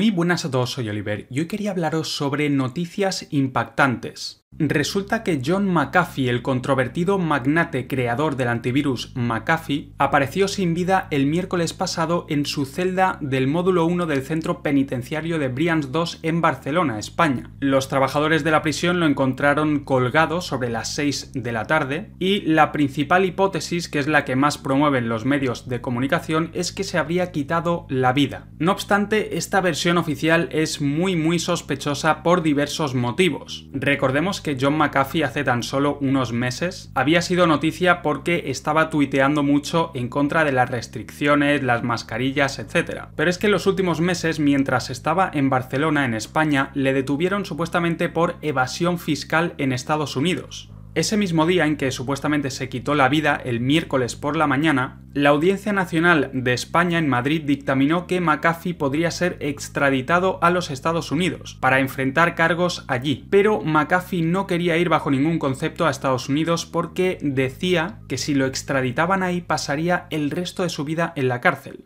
Muy buenas a todos, soy Oliver y hoy quería hablaros sobre noticias impactantes. Resulta que John McAfee, el controvertido magnate creador del antivirus McAfee, apareció sin vida el miércoles pasado en su celda del módulo 1 del centro penitenciario de Brians 2 en Barcelona, España. Los trabajadores de la prisión lo encontraron colgado sobre las 6 de la tarde y la principal hipótesis, que es la que más promueven los medios de comunicación, es que se habría quitado la vida. No obstante, esta versión oficial es muy muy sospechosa por diversos motivos. Recordemos que John McAfee hace tan solo unos meses había sido noticia porque estaba tuiteando mucho en contra de las restricciones, las mascarillas, etc. Pero es que los últimos meses, mientras estaba en Barcelona, en España, le detuvieron supuestamente por evasión fiscal en Estados Unidos. Ese mismo día en que supuestamente se quitó la vida, el miércoles por la mañana, la Audiencia Nacional de España en Madrid dictaminó que McAfee podría ser extraditado a los Estados Unidos para enfrentar cargos allí. Pero McAfee no quería ir bajo ningún concepto a Estados Unidos porque decía que si lo extraditaban ahí pasaría el resto de su vida en la cárcel.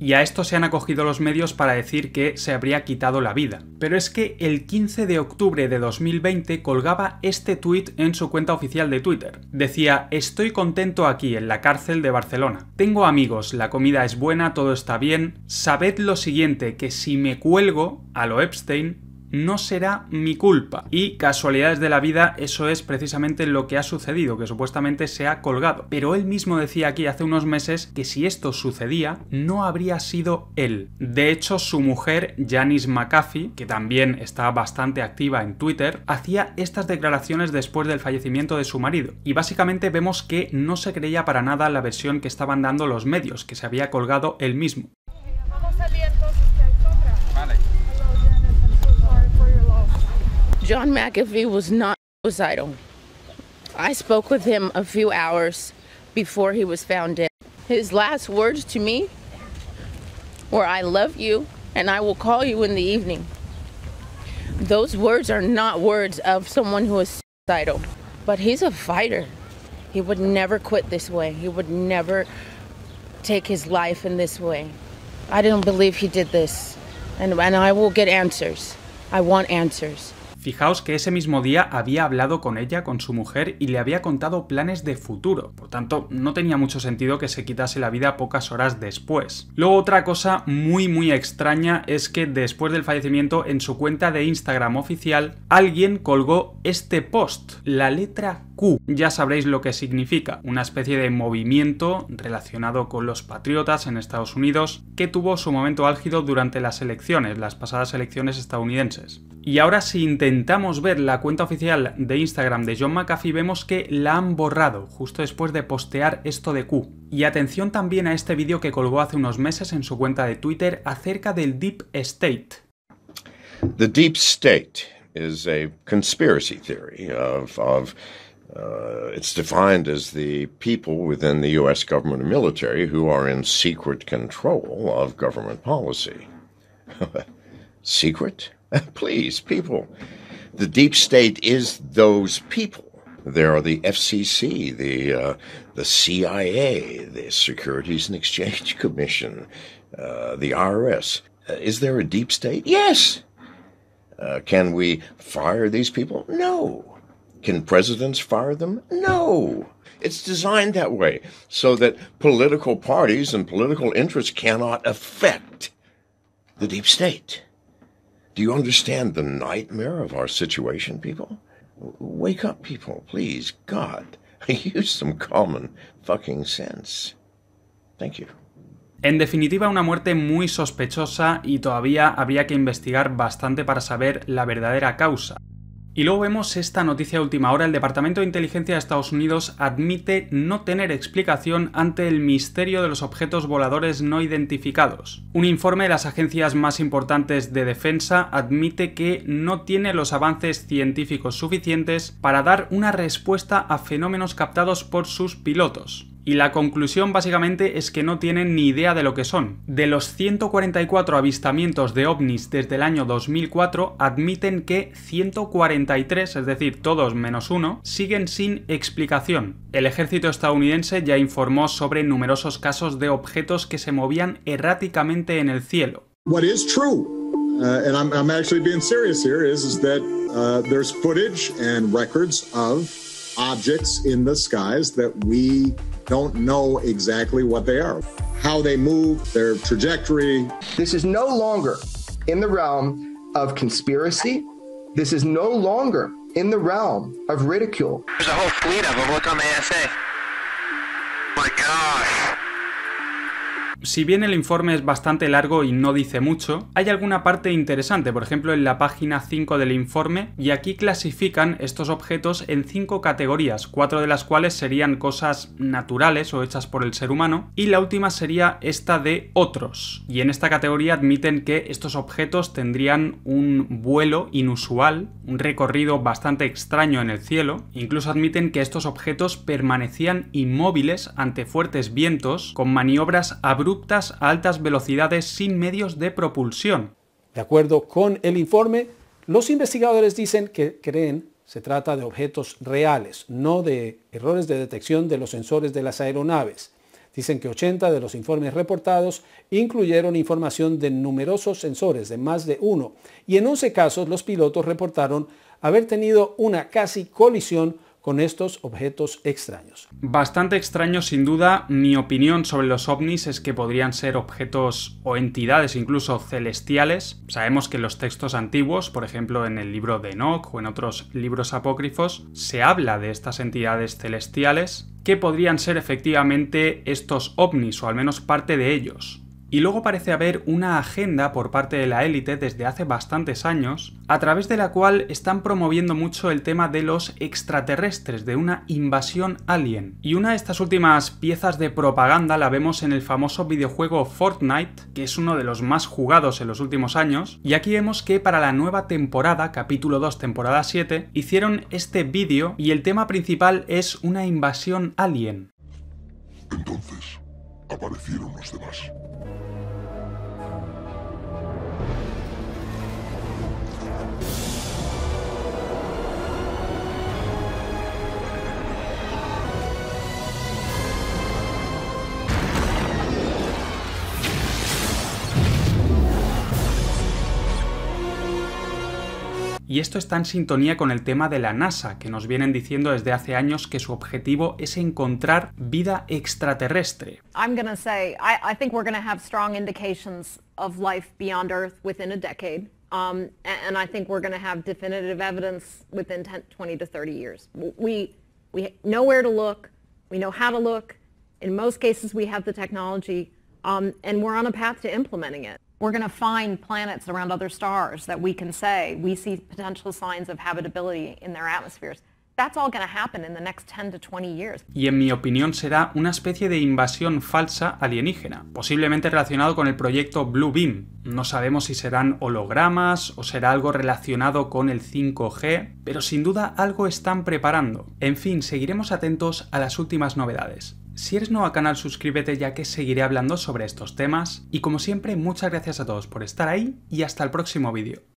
Y a esto se han acogido los medios para decir que se habría quitado la vida. Pero es que el 15 de octubre de 2020 colgaba este tuit en su cuenta oficial de Twitter. Decía, estoy contento aquí, en la cárcel de Barcelona. Tengo amigos, la comida es buena, todo está bien. Sabed lo siguiente, que si me cuelgo, a lo Epstein, no será mi culpa. Y casualidades de la vida, eso es precisamente lo que ha sucedido, que supuestamente se ha colgado. Pero él mismo decía aquí hace unos meses que si esto sucedía, no habría sido él. De hecho, su mujer, Janice McAfee, que también está bastante activa en Twitter, hacía estas declaraciones después del fallecimiento de su marido. Y básicamente vemos que no se creía para nada la versión que estaban dando los medios, que se había colgado él mismo. John McAfee was not suicidal. I spoke with him a few hours before he was found dead. His last words to me were, I love you and I will call you in the evening. Those words are not words of someone who is suicidal, but he's a fighter. He would never quit this way. He would never take his life in this way. I don't believe he did this. And, and I will get answers. I want answers. Fijaos que ese mismo día había hablado con ella, con su mujer, y le había contado planes de futuro. Por tanto, no tenía mucho sentido que se quitase la vida pocas horas después. Luego otra cosa muy muy extraña es que después del fallecimiento en su cuenta de Instagram oficial alguien colgó este post, la letra Q. Ya sabréis lo que significa, una especie de movimiento relacionado con los patriotas en Estados Unidos que tuvo su momento álgido durante las elecciones, las pasadas elecciones estadounidenses. Y ahora si intentamos ver la cuenta oficial de Instagram de John McAfee vemos que la han borrado justo después de postear esto de Q. Y atención también a este vídeo que colgó hace unos meses en su cuenta de Twitter acerca del Deep State. The Deep State is a conspiracy theory of, of... Uh, it's defined as the people within the U.S. government and military who are in secret control of government policy. secret? Please, people. The deep state is those people. There are the FCC, the uh, the CIA, the Securities and Exchange Commission, uh, the IRS. Uh, is there a deep state? Yes. Uh, can we fire these people? No. Can presidents fire them? No. It's designed that way so that political parties and political interests cannot affect the deep state. Do you understand the nightmare of our situation, people? Wake up, people, please. God, use some common fucking sense. Thank you. En definitiva, una muerte muy sospechosa y todavía habría que investigar bastante para saber la verdadera causa. Y luego vemos esta noticia última hora. El Departamento de Inteligencia de Estados Unidos admite no tener explicación ante el misterio de los objetos voladores no identificados. Un informe de las agencias más importantes de defensa admite que no tiene los avances científicos suficientes para dar una respuesta a fenómenos captados por sus pilotos. Y la conclusión básicamente es que no tienen ni idea de lo que son. De los 144 avistamientos de ovnis desde el año 2004, admiten que 143, es decir, todos menos uno, siguen sin explicación. El ejército estadounidense ya informó sobre numerosos casos de objetos que se movían erráticamente en el cielo. What is true, uh, and I'm, actually being serious here, is, that uh, there's footage and records of objects in the skies that we don't know exactly what they are, how they move, their trajectory. This is no longer in the realm of conspiracy. This is no longer in the realm of ridicule. There's a whole fleet of them. Look on the ASA. my gosh. Si bien el informe es bastante largo y no dice mucho, hay alguna parte interesante, por ejemplo en la página 5 del informe, y aquí clasifican estos objetos en 5 categorías, 4 de las cuales serían cosas naturales o hechas por el ser humano, y la última sería esta de otros. Y en esta categoría admiten que estos objetos tendrían un vuelo inusual, un recorrido bastante extraño en el cielo, incluso admiten que estos objetos permanecían inmóviles ante fuertes vientos, con maniobras abruptas a altas velocidades sin medios de propulsión. De acuerdo con el informe, los investigadores dicen que creen se trata de objetos reales, no de errores de detección de los sensores de las aeronaves. Dicen que 80 de los informes reportados incluyeron información de numerosos sensores, de más de uno, y en 11 casos los pilotos reportaron haber tenido una casi colisión con estos objetos extraños. Bastante extraño sin duda, mi opinión sobre los ovnis es que podrían ser objetos o entidades incluso celestiales. Sabemos que en los textos antiguos, por ejemplo en el libro de Enoch o en otros libros apócrifos, se habla de estas entidades celestiales que podrían ser efectivamente estos ovnis o al menos parte de ellos. Y luego parece haber una agenda por parte de la élite desde hace bastantes años, a través de la cual están promoviendo mucho el tema de los extraterrestres, de una invasión alien. Y una de estas últimas piezas de propaganda la vemos en el famoso videojuego Fortnite, que es uno de los más jugados en los últimos años, y aquí vemos que para la nueva temporada, capítulo 2, temporada 7, hicieron este vídeo y el tema principal es una invasión alien. Entonces, aparecieron los demás. Y esto está en sintonía con el tema de la NASA, que nos vienen diciendo desde hace años que su objetivo es encontrar vida extraterrestre. I'm going to say I, I think we're going to have strong indications of life beyond Earth within a decade. Um, and, I think we're going to have definitive evidence within 10, 20 to 30 years. We, we know where to look. We know how to look. In most cases, we have the technology. Um, and we're on a path to implementing it. Y en mi opinión será una especie de invasión falsa alienígena, posiblemente relacionado con el proyecto Blue Beam. No sabemos si serán hologramas o será algo relacionado con el 5G, pero sin duda algo están preparando. En fin, seguiremos atentos a las últimas novedades. Si eres nuevo al canal suscríbete ya que seguiré hablando sobre estos temas y como siempre muchas gracias a todos por estar ahí y hasta el próximo vídeo.